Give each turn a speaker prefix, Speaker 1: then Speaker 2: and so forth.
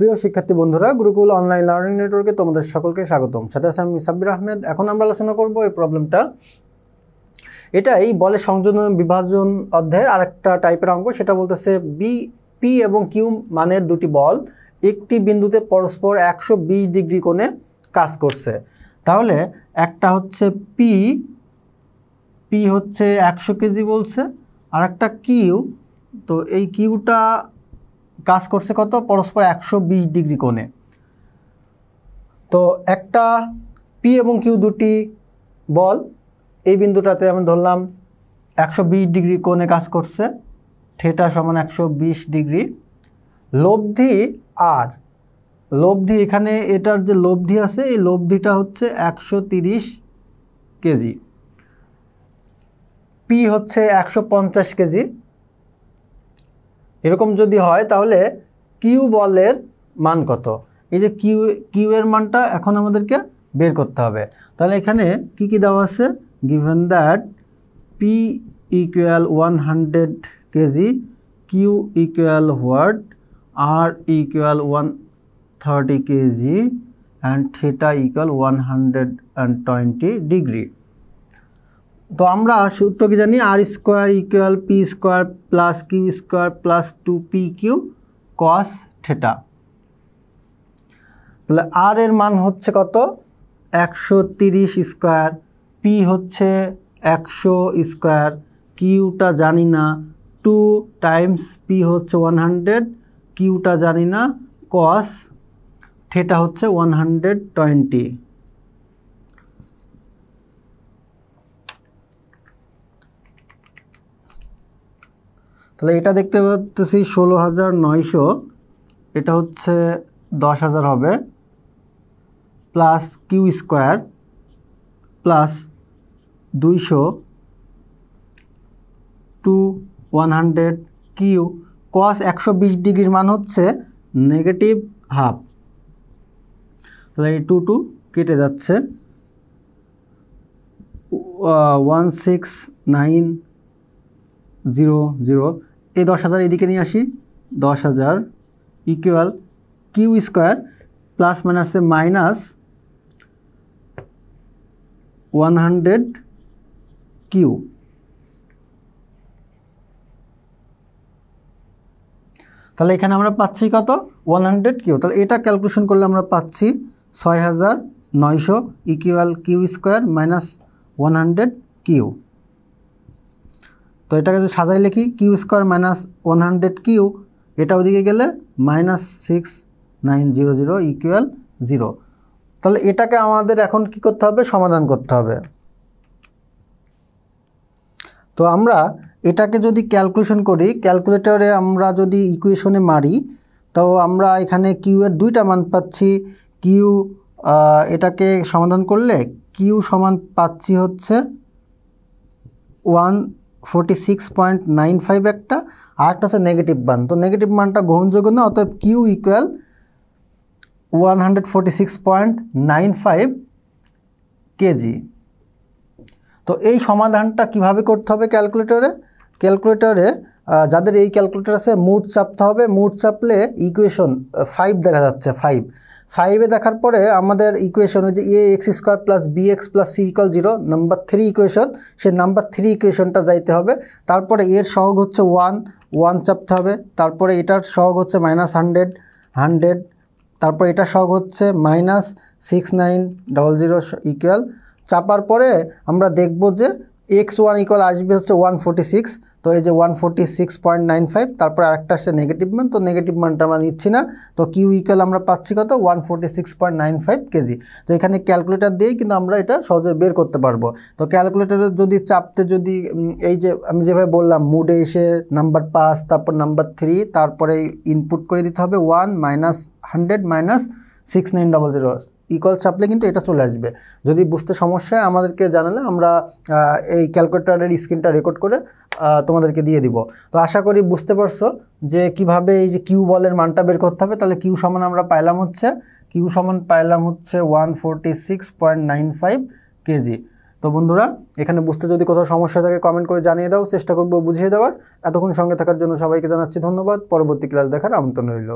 Speaker 1: প্রিয় শিক্ষার্থী বন্ধুরা গুরুকুল অনলাইন লার্নিং নেটওয়ার্কে তোমাদের সকলকে স্বাগতম সাথে আছে আমি সাব্বির আহমেদ এখন আমরা আলোচনা করব এই প্রবলেমটা এটাই বলে সংযোজন বিভাজন অধ্যায়ের আরেকটা টাইপের অঙ্ক সেটা বলতেছে বি পি এবং কিউ মানের দুটি বল একটি বিন্দুতে পরস্পর একশো ডিগ্রি কোণে কাজ করছে তাহলে একটা হচ্ছে পি পি হচ্ছে একশো কেজি বলছে আর একটা কিউ তো এই কিউটা কাজ করছে কত পরস্পর একশো ডিগ্রি কোণে তো একটা পি এবং কিউ দুটি বল এই বিন্দুটাতে আমি ধরলাম একশো ডিগ্রি কোণে কাজ করছে থেটা সমান একশো ডিগ্রি লব্ধি আর লব্ধি এখানে এটার যে লব্ধি আছে এই লব্ধিটা হচ্ছে একশো কেজি পি হচ্ছে একশো কেজি এরকম যদি হয় তাহলে কিউ বলের মান কত এই যে কিউ কিউয়ের মানটা এখন আমাদেরকে বের করতে হবে তাহলে এখানে কি কি দেওয়া আছে given that p equal one hundred kg q equal what r equal one thirty kg and theta equal one hundred and twenty degree তো আমরা সূত্র কি জানি r square equal p square plus q square plus two p q cos theta তাহলে r এর মান হচ্ছে কত একশো তিরিশ স্কোয়ার পি হচ্ছে একশো স্কোয়ার কিউটা জানি না টু টাইমস পি হচ্ছে ওয়ান হান্ড্রেড কিউটা জানি না কস থেটা হচ্ছে ওয়ান হান্ড্রেড টোয়েন্টি তাহলে এটা দেখতে পাচ্ছি ষোলো হাজার নয়শো এটা হচ্ছে দশ হাজার হবে প্লাস কিউ স্কোয়ার প্লাস দুইশো two one hundred q cos একশো বিশ ডিগ্রির মান হচ্ছে নেগেটিভ হাফ তাহলে এই টু টু কেটে যাচ্ছে one six nine zero zero এই দশ হাজার এদিকে নিয়ে আসি দশ হাজার ইকুয়াল কিউ স্কোয়ার প্লাস মাইনাসে মাইনাস ওয়ান হান্ড্রেড কিউ তাহলে এখানে আমরা পাচ্ছি কত ওয়ান হান্ড্রেড কিউ তাহলে এটা ক্যালকুলেশন করলে আমরা পাচ্ছি ছয় হাজার নয়শো equal q square minus one hundred q তো এটাকে যদি সাজাইলে কি q square minus one hundred q এটা ওদিকে গেলে minus six nine zero zero equal zero তাহলে এটাকে আমাদের এখন কি করতে হবে সমাধান করতে হবে তো আমরা এটাকে যদি ক্যালকুলেশন করি ক্যালকুলেটরে আমরা যদি ইকুয়েশনে মারি তো আমরা এখানে কিউ এর দুইটা মান পাচ্ছি কিউ এটাকে সমাধান করলে কিউ সমান পাচ্ছি হচ্ছে one forty six point nine five একটা আরেকটা হচ্ছে নেগেটিভ মান তো নেগেটিভ মানটা গ্রহণযোগ্য না অতএব q equal one hundred forty six point nine five kg তো এই সমাধানটা কিভাবে করতে হবে ক্যালকুলেটরে ক্যালকুলেটরে যাদের এই ক্যালকুলেটার আছে মুড চাপতে হবে মুড চাপলে ইকুয়েশন ফাইভ দেখা যাচ্ছে ফাইভ ফাইভে দেখার পরে আমাদের ইকুয়েশন হচ্ছে a x square plus b x plus c equal zero number three equation সে নাম্বার থ্রি ইকুয়েশনটা যাইতে হবে তারপরে এর সহগ হচ্ছে ওয়ান ওয়ান চাপতে হবে তারপরে এটার সহগ হচ্ছে মাইনাস হান্ড্রেড হান্ড্রেড তারপরে এটার সহগ হচ্ছে minus six nine double zero equal চাপার পরে আমরা দেখব যে এক্স ওয়ান ইকুয়াল আসবে হচ্ছে ওয়ান ফোর্টি সিক্স তো এই যে one forty six point nine five তারপর আরেকটা আসছে নেগেটিভ মান তো নেগেটিভ মানটা আমরা নিচ্ছি না তো কিউ ইকুয়াল আমরা পাচ্ছি কত one forty six point nine five kg তো এখানে ক্যালকুলেটার দিয়েই কিন্তু আমরা এটা সহজে বের করতে পারবো তো ক্যালকুলেটারে যদি চাপতে যদি এই যে আমি যেভাবে বললাম মুডে এসে নাম্বার পাঁচ তারপর নাম্বার থ্রি তারপরে ইনপুট করে দিতে হবে one minus hundred minus six nine double zero equal চাপলে কিন্তু এটা চলে আসবে যদি বুঝতে সমস্যা হয় আমাদেরকে জানালে আমরা এই ক্যালকুলেটারের স্ক্রিনটা রেকর্ড করে তোমাদেরকে দিয়ে দিব তো আশা করি বুঝতে পারছো যে কিভাবে এই যে কিউ বলের মানটা বের করতে হবে তাহলে কিউ সমান আমরা পাইলাম হচ্ছে কিউ সমান পাইলাম হচ্ছে ওয়ান কেজি তো বন্ধুরা এখানে বুঝতে যদি কোথাও সমস্যা থাকে কমেন্ট করে জানিয়ে দাও চেষ্টা করবো বুঝিয়ে দেওয়ার এতক্ষণ সঙ্গে থাকার জন্য সবাইকে জানাচ্ছি ধন্যবাদ পরবর্তী ক্লাস দেখার আমন্ত্রণ রইল